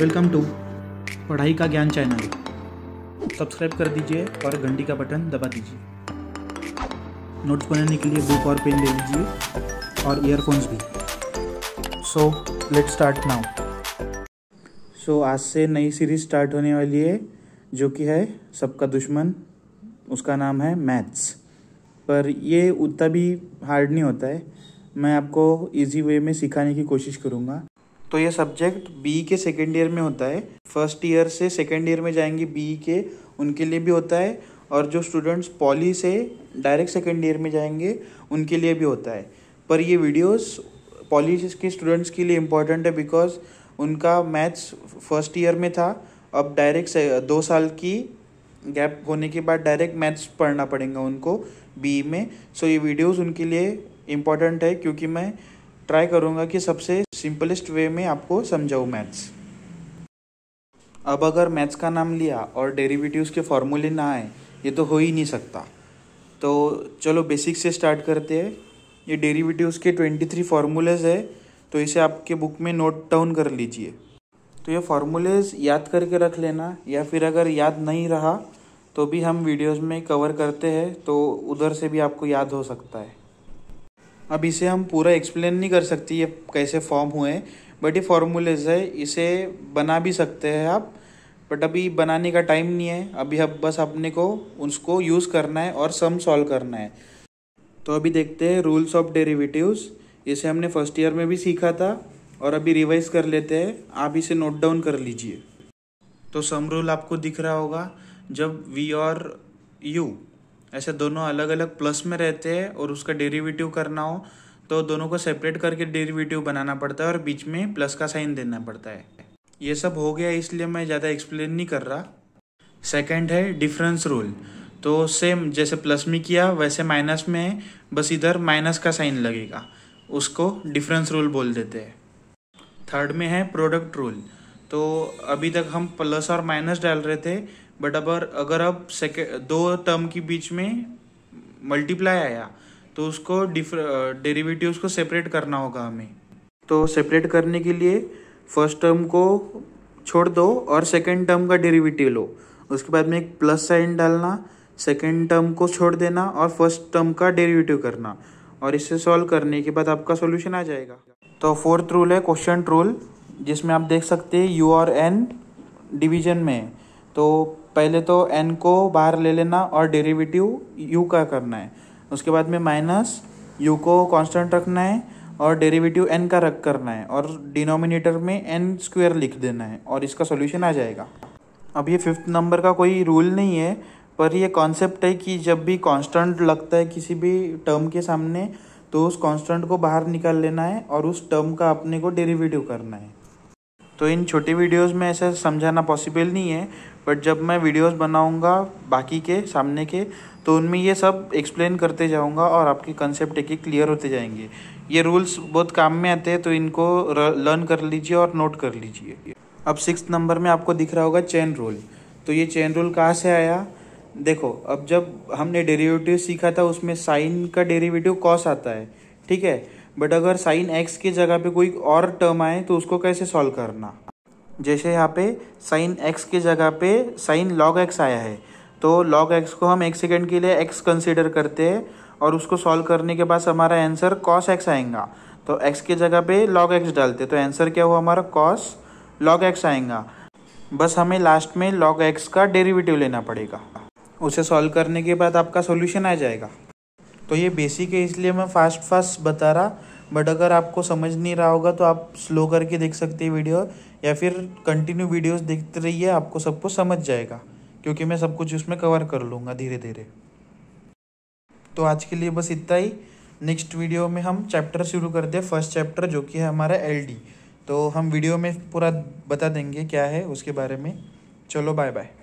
welcome to पढ़ाई का ज्ञान चैनल सब्सक्राइब कर दीजिए और घंटी का बटन दबा दीजिए नोट्स बनाने के लिए बुक और पेन ले लीजिए और ईयरफोन्स भी so let start now so आज से नई सीरीज स्टार्ट होने वाली है जो कि है सबका दुश्मन उसका नाम है मैथ्स पर ये उतना भी हार्ड नहीं होता है मैं आपको इजी वे में सिखाने की कोशिश करूँगा तो ये सब्जेक्ट बी के सेकेंड ईयर में होता है फर्स्ट ईयर से सेकेंड ईयर में जाएंगे बी के उनके लिए भी होता है और जो स्टूडेंट्स पॉली से डायरेक्ट सेकेंड ईयर में जाएंगे उनके लिए भी होता है पर ये वीडियोस पॉली के स्टूडेंट्स के लिए इम्पॉर्टेंट है बिकॉज उनका मैथ्स फर्स्ट ईयर में था अब डायरेक्ट से दो साल की गैप होने के बाद डायरेक्ट मैथ्स पढ़ना पड़ेगा उनको बी में सो ये वीडियोस उनके लिए इम्पॉर्टेंट है क्योंकि मैं ट्राई करूँगा कि सबसे सिंपलेस्ट वे में आपको समझाऊँ मैथ्स अब अगर मैथ्स का नाम लिया और डेरिवेटिव्स के फॉर्मूले ना आए ये तो हो ही नहीं सकता तो चलो बेसिक से स्टार्ट करते हैं ये डेरिवेटिव्स के ट्वेंटी थ्री फार्मूलेज है तो इसे आपके बुक में नोट डाउन कर लीजिए तो ये फार्मूलेज याद करके रख लेना या फिर अगर याद नहीं रहा तो भी हम वीडियोस में कवर करते हैं तो उधर से भी आपको याद हो सकता है अब इसे हम पूरा एक्सप्लेन नहीं कर सकते ये कैसे फॉर्म हुए हैं बट ये फॉर्मूलेज है इसे बना भी सकते हैं आप बट अभी बनाने का टाइम नहीं है अभी अब बस अपने को उसको यूज़ करना है और सम सॉल्व करना है तो अभी देखते हैं रूल्स ऑफ डेरिवेटिव्स इसे हमने फर्स्ट ईयर में भी सीखा था और अभी रिवाइज कर लेते हैं आप इसे नोट डाउन कर लीजिए तो सम रूल आपको दिख रहा होगा जब वी और यू ऐसे दोनों अलग अलग प्लस में रहते हैं और उसका डेरिवेटिव करना हो तो दोनों को सेपरेट करके डेरिवेटिव बनाना पड़ता है और बीच में प्लस का साइन देना पड़ता है ये सब हो गया इसलिए मैं ज़्यादा एक्सप्लेन नहीं कर रहा सेकेंड है डिफरेंस रूल तो सेम जैसे प्लस में किया वैसे माइनस में है बस इधर माइनस का साइन लगेगा उसको डिफरेंस रूल बोल देते हैं थर्ड में है प्रोडक्ट रूल तो अभी तक हम प्लस और माइनस डाल रहे थे बट अबर अगर अब दो टर्म के बीच में मल्टीप्लाई आया तो उसको डेरिवेटिव को सेपरेट करना होगा हमें तो सेपरेट करने के लिए फर्स्ट टर्म को छोड़ दो और सेकेंड टर्म का डेरिवेटिव लो उसके बाद में एक प्लस साइन डालना सेकेंड टर्म को छोड़ देना और फर्स्ट टर्म का डेरिवेटिव करना और इसे सॉल्व करने के बाद आपका सॉल्यूशन आ जाएगा तो फोर्थ रूल है क्वेश्चन रूल जिसमें आप देख सकते हैं यू और एन डिवीजन में तो पहले तो एन को बाहर ले लेना और डेरिवेटिव यू का करना है उसके बाद में माइनस यू को कांस्टेंट रखना है और डेरिवेटिव एन का रख करना है और डिनोमिनेटर में एन स्क्वेयर लिख देना है और इसका सोल्यूशन आ जाएगा अब ये फिफ्थ नंबर का कोई रूल नहीं है पर ये कॉन्सेप्ट है कि जब भी कांस्टेंट लगता है किसी भी टर्म के सामने तो उस कांस्टेंट को बाहर निकाल लेना है और उस टर्म का अपने को डेरिवेटिव करना है तो इन छोटी वीडियोस में ऐसा समझाना पॉसिबल नहीं है बट जब मैं वीडियोस बनाऊंगा बाकी के सामने के तो उनमें ये सब एक्सप्लेन करते जाऊंगा और आपके कंसेप्ट एक एक क्लियर होते जाएंगे ये रूल्स बहुत काम में आते हैं तो इनको लर्न कर लीजिए और नोट कर लीजिए अब सिक्स नंबर में आपको दिख रहा होगा चैन रूल तो ये चैन रूल कहाँ से आया देखो अब जब हमने डेरीवेटिव सीखा था उसमें साइन का डेरीवेटिव कॉस आता है ठीक है बट अगर साइन एक्स की जगह पे कोई और टर्म आए तो उसको कैसे सॉल्व करना जैसे यहाँ पे साइन एक्स की जगह पे साइन लॉग एक्स आया है तो लॉग एक्स को हम एक सेकेंड के लिए एक्स कंसिडर करते हैं और उसको सॉल्व करने के बाद हमारा आंसर कॉस एक्स आएगा तो एक्स की जगह पे लॉग एक्स डालते तो आंसर क्या हुआ हमारा कॉस लॉग एक्स आएगा बस हमें लास्ट में लॉग एक्स का डेरिवेटिव लेना पड़ेगा उसे सॉल्व करने के बाद आपका सॉल्यूशन आ जाएगा तो ये बेसिक है इसलिए मैं फास्ट फास्ट बता रहा बट अगर आपको समझ नहीं रहा होगा तो आप स्लो करके देख सकते हैं वीडियो या फिर कंटिन्यू वीडियोस देखते रहिए आपको सब कुछ समझ जाएगा क्योंकि मैं सब कुछ उसमें कवर कर लूँगा धीरे धीरे तो आज के लिए बस इतना ही नेक्स्ट वीडियो में हम चैप्टर शुरू कर दें फर्स्ट चैप्टर जो कि है हमारा एल तो हम वीडियो में पूरा बता देंगे क्या है उसके बारे में चलो बाय बाय